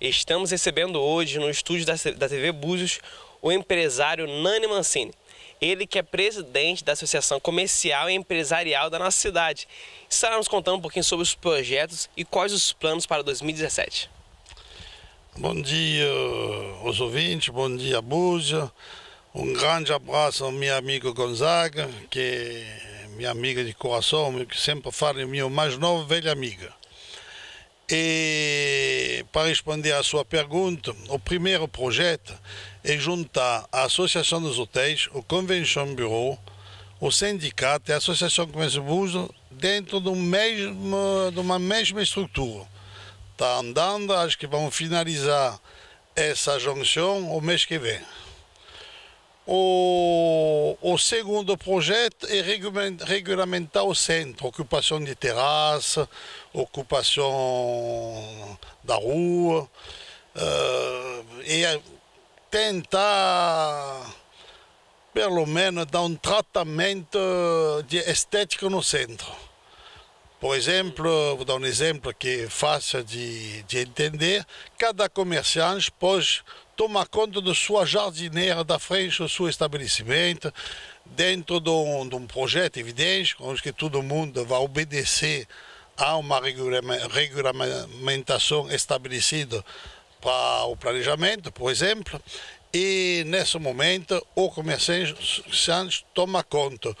Estamos recebendo hoje no estúdio da TV Búzios o empresário Nani Mancini. Ele que é presidente da Associação Comercial e Empresarial da nossa cidade. Estará nos contando um pouquinho sobre os projetos e quais os planos para 2017. Bom dia aos ouvintes, bom dia Búzios. Um grande abraço ao meu amigo Gonzaga, que é minha amiga de coração, que sempre fala, meu mais nova velha amiga. E para responder à sua pergunta, o primeiro projeto é juntar a Associação dos Hotéis, o Convention Bureau, o sindicato e a Associação Comércio Buso dentro do mesmo, de uma mesma estrutura. Está andando, acho que vamos finalizar essa junção o mês que vem. O, o, segundo projeto é regulamentar o centro, ocupação de terraça, ocupação da rua, uh, e é tentar, pelo menos, dar um tratamento de estética no centro. Por exemplo, vou dar um exemplo que é fácil de, de entender. Cada comerciante pode tomar conta da sua jardineira da frente do seu estabelecimento, dentro de um, de um projeto evidente, onde todo mundo vai obedecer a uma regulamentação estabelecida para o planejamento, por exemplo, e nesse momento o comerciante toma conta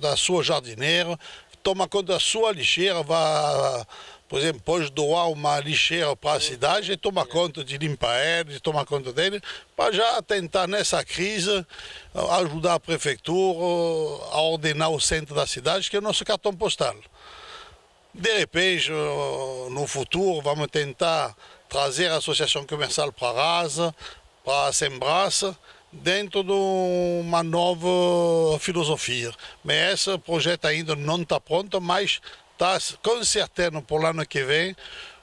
da sua jardineira, toma conta da sua lixeira, vai, por exemplo, pode doar uma lixeira para a cidade e toma conta de limpar de toma conta dele, para já tentar nessa crise ah, ajudar a prefeitura a ordenar o centro da cidade, que é o nosso cartão postal. De repente, ah, no futuro, vamos tentar trazer a associação comercial para a Rasa, para a Sembraça, dentro de uma nova filosofia. Mas esse projeto ainda não está pronto, mas está com certeza para o ano que vem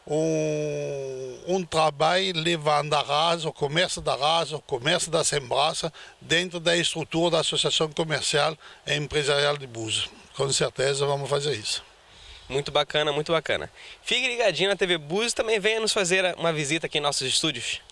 um, um trabalho levando a raça, o comércio da raça, o comércio da sembrança dentro da estrutura da Associação Comercial e Empresarial de Búzios. Com certeza vamos fazer isso. Muito bacana, muito bacana. Fique ligadinho na TV Búzios também venha nos fazer uma visita aqui em nossos estúdios.